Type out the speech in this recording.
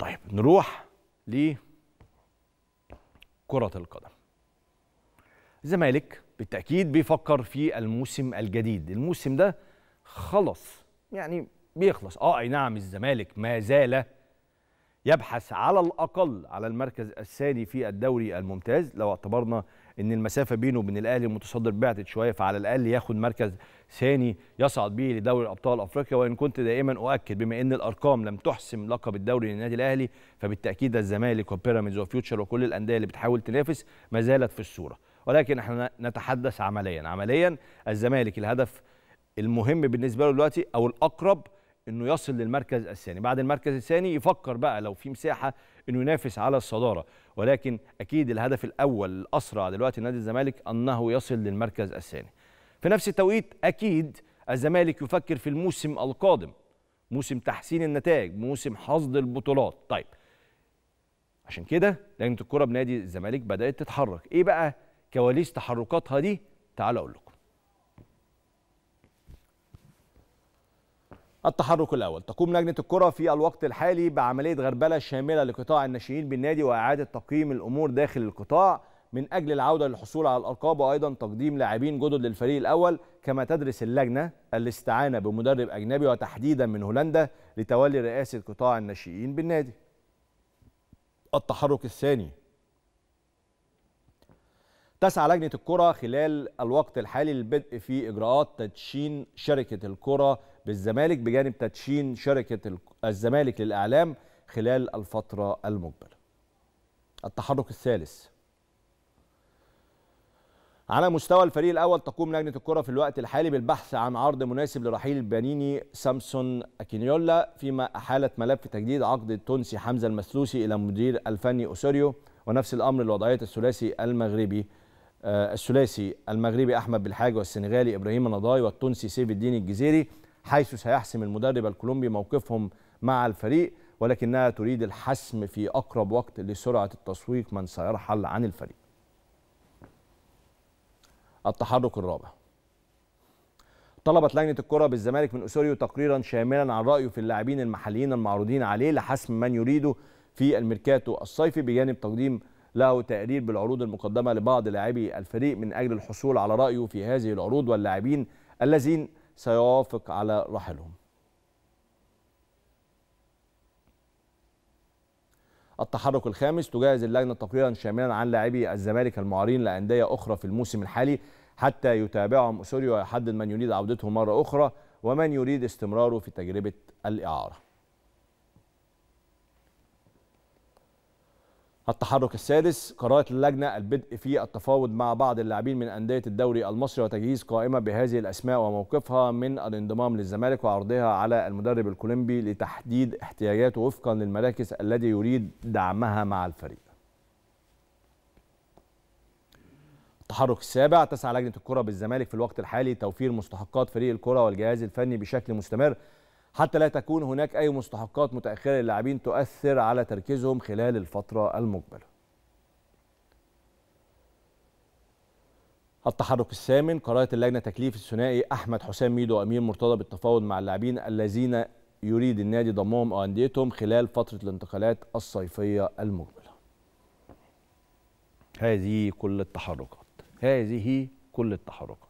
طيب نروح لكرة القدم الزمالك بالتأكيد بيفكر في الموسم الجديد الموسم ده خلص يعني بيخلص اه اي نعم الزمالك ما زال يبحث على الأقل على المركز الثاني في الدوري الممتاز لو اعتبرنا ان المسافه بينه وبين الاهلي المتصدر بعدت شويه فعلى الاقل ياخد مركز ثاني يصعد بيه لدوري ابطال افريقيا وان كنت دائما اؤكد بما ان الارقام لم تحسم لقب الدوري للنادي الاهلي فبالتاكيد الزمالك وبيراميدز وفيوتشر وكل الانديه اللي بتحاول تنافس ما زالت في الصوره ولكن احنا نتحدث عمليا عمليا الزمالك الهدف المهم بالنسبه له دلوقتي او الاقرب انه يصل للمركز الثاني بعد المركز الثاني يفكر بقى لو في مساحه انه ينافس على الصداره ولكن اكيد الهدف الاول الاسرع دلوقتي نادي الزمالك انه يصل للمركز الثاني في نفس التوقيت اكيد الزمالك يفكر في الموسم القادم موسم تحسين النتائج موسم حصد البطولات طيب عشان كده لجنه الكره بنادي الزمالك بدات تتحرك ايه بقى كواليس تحركاتها دي تعال اقول لكم التحرك الأول تقوم لجنة الكرة في الوقت الحالي بعملية غربلة شاملة لقطاع الناشئين بالنادي وإعادة تقييم الأمور داخل القطاع من أجل العودة للحصول على الألقاب وأيضا تقديم لاعبين جدد للفريق الأول كما تدرس اللجنة الاستعانة بمدرب أجنبي وتحديدا من هولندا لتولي رئاسة قطاع الناشئين بالنادي التحرك الثاني تسعى لجنة الكرة خلال الوقت الحالي للبدء في إجراءات تدشين شركة الكرة بالزمالك بجانب تدشين شركة الزمالك للإعلام خلال الفترة المقبلة التحرك الثالث على مستوى الفريق الأول تقوم لجنة الكرة في الوقت الحالي بالبحث عن عرض مناسب لرحيل بانيني سامسون أكينيولا فيما أحالت ملف تجديد عقد التونسي حمزة المسلوسي إلى مدير الفني أوسوريو ونفس الأمر لوضعية الثلاثي المغربي آه، الثلاثي المغربي احمد بالحاج والسنغالي ابراهيم النضاي والتونسي سيف الدين الجزيري حيث سيحسم المدرب الكولومبي موقفهم مع الفريق ولكنها تريد الحسم في اقرب وقت لسرعه التسويق من سيرحل عن الفريق. التحرك الرابع طلبت لجنه الكره بالزمالك من اسوريو تقريرا شاملا عن رايه في اللاعبين المحليين المعروضين عليه لحسم من يريده في الميركاتو الصيفي بجانب تقديم له تقرير بالعروض المقدمة لبعض لاعبي الفريق من أجل الحصول على رأيه في هذه العروض واللاعبين الذين سيوافق على رحلهم التحرك الخامس تجهز اللجنة تقريرا شاملا عن لاعبي الزمالك المعارين لأندية أخرى في الموسم الحالي حتى يتابعهم أسوريو ويحدد من يريد عودته مرة أخرى ومن يريد استمراره في تجربة الإعارة التحرك السادس قررت اللجنة البدء في التفاوض مع بعض اللاعبين من أندية الدوري المصري وتجهيز قائمة بهذه الأسماء وموقفها من الانضمام للزمالك وعرضها على المدرب الكولومبي لتحديد احتياجاته وفقا للمراكز الذي يريد دعمها مع الفريق. التحرك السابع تسعى لجنة الكرة بالزمالك في الوقت الحالي توفير مستحقات فريق الكرة والجهاز الفني بشكل مستمر حتى لا تكون هناك أي مستحقات متأخرة للاعبين تؤثر على تركيزهم خلال الفترة المقبلة التحرك الثامن قررت اللجنة تكليف الثنائي أحمد حسام ميدو وأمير مرتضى بالتفاوض مع اللاعبين الذين يريد النادي ضمهم أو أنديتهم خلال فترة الانتقالات الصيفية المقبلة هذه كل التحركات هذه كل التحركات